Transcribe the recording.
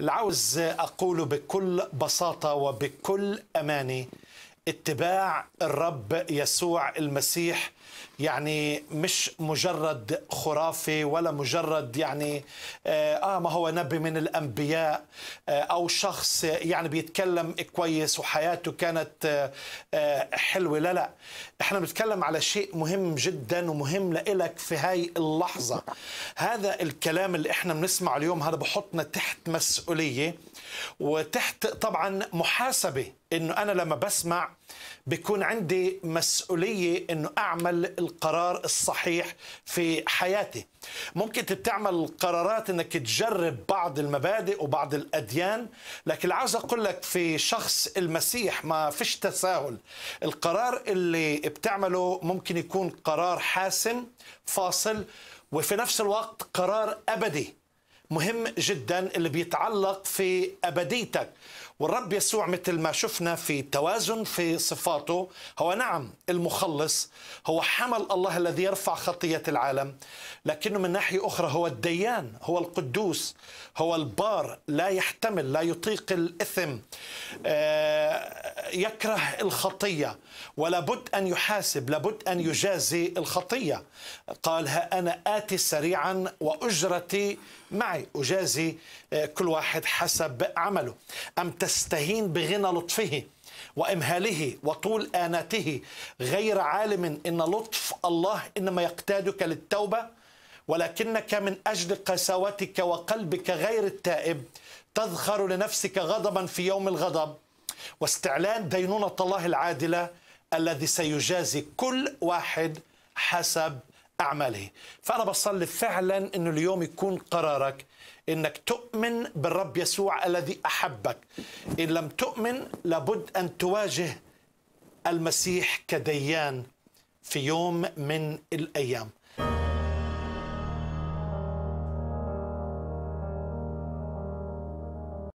اللي عاوز أقوله بكل بساطة وبكل أمانة اتباع الرب يسوع المسيح يعني مش مجرد خرافة ولا مجرد يعني آه،, آه ما هو نبي من الأنبياء آه أو شخص يعني بيتكلم كويس وحياته كانت آه،, آه حلوة لا لا احنا بنتكلم على شيء مهم جدا ومهم لإلك في هاي اللحظة هذا الكلام اللي احنا بنسمعه اليوم هذا بحطنا تحت مسؤولية وتحت طبعا محاسبة انه انا لما بسمع بيكون عندي مسؤولية أنه أعمل القرار الصحيح في حياتي ممكن بتعمل قرارات أنك تجرب بعض المبادئ وبعض الأديان لكن عاوز أقول لك في شخص المسيح ما فيش تساهل القرار اللي بتعمله ممكن يكون قرار حاسم فاصل وفي نفس الوقت قرار أبدي مهم جدا اللي بيتعلق في ابديتك والرب يسوع مثل ما شفنا في توازن في صفاته هو نعم المخلص هو حمل الله الذي يرفع خطية العالم لكنه من ناحية أخرى هو الديان هو القدوس هو البار لا يحتمل لا يطيق الإثم آه، يكره الخطية ولابد أن يحاسب لابد أن يجازي الخطية قال ها أنا آتي سريعا وأجرتي معي أجازي آه، كل واحد حسب عمله أم تستهين بغنى لطفه وامهاله وطول اناته غير عالم ان لطف الله انما يقتادك للتوبه ولكنك من اجل قساوتك وقلبك غير التائب تذخر لنفسك غضبا في يوم الغضب واستعلان دينونة الله العادلة الذي سيجازي كل واحد حسب أعماله فأنا بصلي فعلا أنه اليوم يكون قرارك أنك تؤمن بالرب يسوع الذي أحبك إن لم تؤمن لابد أن تواجه المسيح كديان في يوم من الأيام